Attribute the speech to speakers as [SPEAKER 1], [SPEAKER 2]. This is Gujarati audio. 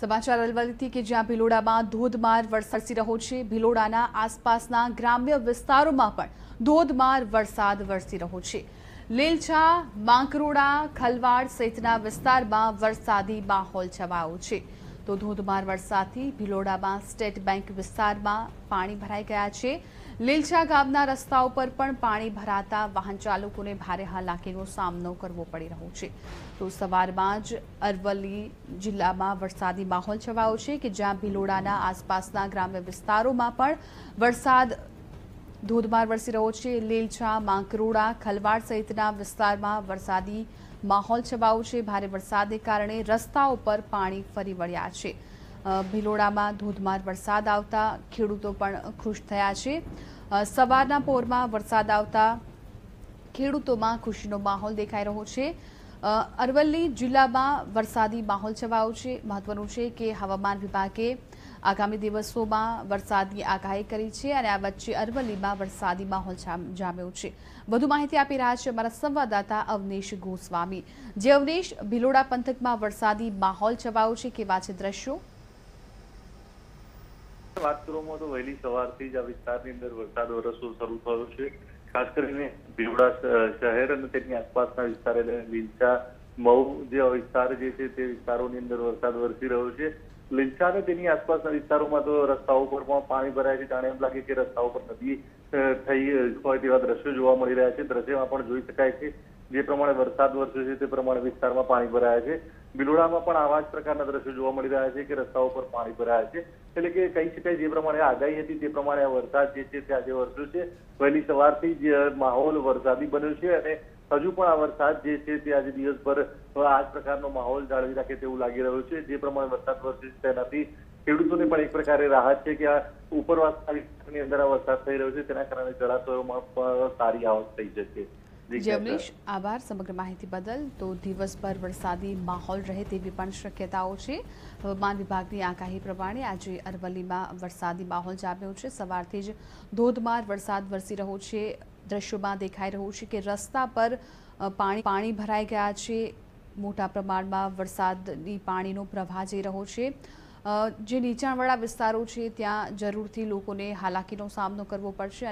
[SPEAKER 1] સમાચાર અલવલથી કે જ્યાં ભિલોડામાં ધોધમાર વરસાદ વરસી રહ્યો છે ભિલોડાના આસપાસના ગ્રામ્ય વિસ્તારોમાં પણ ધોધમાર વરસાદ વરસી રહ્યો છે લીલછા માંકરોડા ખલવાડ સહિતના વિસ્તારમાં વરસાદી માહોલ છવાયો છે તો ધોધમાર વરસાદથી ભિલોડામાં સ્ટેટ બેંક વિસ્તારમાં પાણી ભરાઈ ગયા છે લીલછા ગામના રસ્તાઓ પર પણ પાણી ભરાતા વાહન ચાલકોને ભારે હાલાકીનો સામનો કરવો પડી રહ્યો છે તો સવારમાં જ અરવલ્લી જિલ્લામાં વરસાદી માહોલ છવાયો છે કે જ્યાં ભિલોડાના આસપાસના ગ્રામ્ય વિસ્તારોમાં પણ વરસાદ ધોધમાર વરસી રહ્યો છે લીલછા માંકરોડા ખલવાડ સહિતના વિસ્તારમાં વરસાદી માહોલ છવાયો છે ભારે વરસાદને કારણે રસ્તાઓ પર પાણી ફરી વળ્યા છે ભિલોડામાં ધોધમાર વરસાદ આવતા ખેડૂતો પણ ખુશ થયા છે સવારના પોરમાં વરસાદ આવતા ખેડૂતોમાં ખુશીનો માહોલ દેખાઈ રહ્યો છે અરવલ્લી જિલ્લામાં વરસાદી માહોલ છવાયો છે મહત્વનું છે કે હવામાન વિભાગે આગામી દિવસોમાં વરસાદની આગાહી કરી છે અને આ વચ્ચે અરવલ્લીમાં વરસાદી માહોલ જામ્યો છે વધુ માહિતી આપી રહ્યા છે અમારા સંવાદદાતા અવનેશ ગોસ્વામી જે અવનેશ ભિલોડા પંથકમાં વરસાદી માહોલ છવાયો છે કેવા છે દ્રશ્યો
[SPEAKER 2] વાત કરવામાં તો વહેલી સવારથી જ આ વિસ્તારની અંદર વરસાદ વરસવો શરૂ થયો છે ખાસ કરીને ભીવડા શહેર અને તેની આસપાસના વિસ્તારે લીંચા મઉ જે વિસ્તાર જે છે તે વિસ્તારોની અંદર વરસાદ વરસી રહ્યો છે લીંચા અને તેની આસપાસના વિસ્તારોમાં તો રસ્તાઓ પર પણ પાણી ભરાય છે જાણે એમ લાગે કે રસ્તાઓ પર નદી થઈ હોય તેવા દ્રશ્યો જોવા મળી રહ્યા છે દ્રશ્યમાં પણ જોઈ શકાય છે જે પ્રમાણે વરસાદ વરસ્યો છે તે પ્રમાણે વિસ્તારમાં પાણી ભરાયા છે બિલોડામાં પણ આવા જ પ્રકારના દ્રશ્યો જોવા મળી રહ્યા છે કે રસ્તાઓ પર પાણી ભરાયા છે એટલે કે કહી શકાય જે પ્રમાણે આગાહી હતી તે પ્રમાણે આ વરસાદ જે છે તે આજે વરસ્યો છે વહેલી સવારથી જ માહોલ વરસાદી બન્યો છે અને હજુ પણ આ વરસાદ જે છે તે આજે દિવસભર આ જ પ્રકારનો માહોલ જાળવી રાખે તેવું લાગી રહ્યું છે જે પ્રમાણે વરસાદ વરસે તેનાથી ખેડૂતોને પણ એક પ્રકારે રાહત છે કે આ ઉપરવાસના વિસ્તારની અંદર આ વરસાદ થઈ રહ્યો છે તેના કારણે જળાશયોમાં પણ સારી આવક થઈ જશે જમીશ
[SPEAKER 1] આભાર સમગ્ર માહિતી બદલ તો દિવસભર વરસાદી માહોલ રહે તેવી પણ શક્યતાઓ છે હવામાન વિભાગની આગાહી પ્રમાણે આજે અરવલ્લીમાં વરસાદી માહોલ જામ્યો છે સવારથી જ ધોધમાર વરસાદ વરસી રહ્યો છે દ્રશ્યોમાં દેખાઈ રહ્યું છે કે રસ્તા પર પાણી પાણી ભરાઈ ગયા છે મોટા પ્રમાણમાં વરસાદની પાણીનો પ્રવાહ જઈ રહ્યો છે જે નીચાણવાળા વિસ્તારો છે ત્યાં જરૂરથી લોકોને હાલાકીનો સામનો કરવો પડશે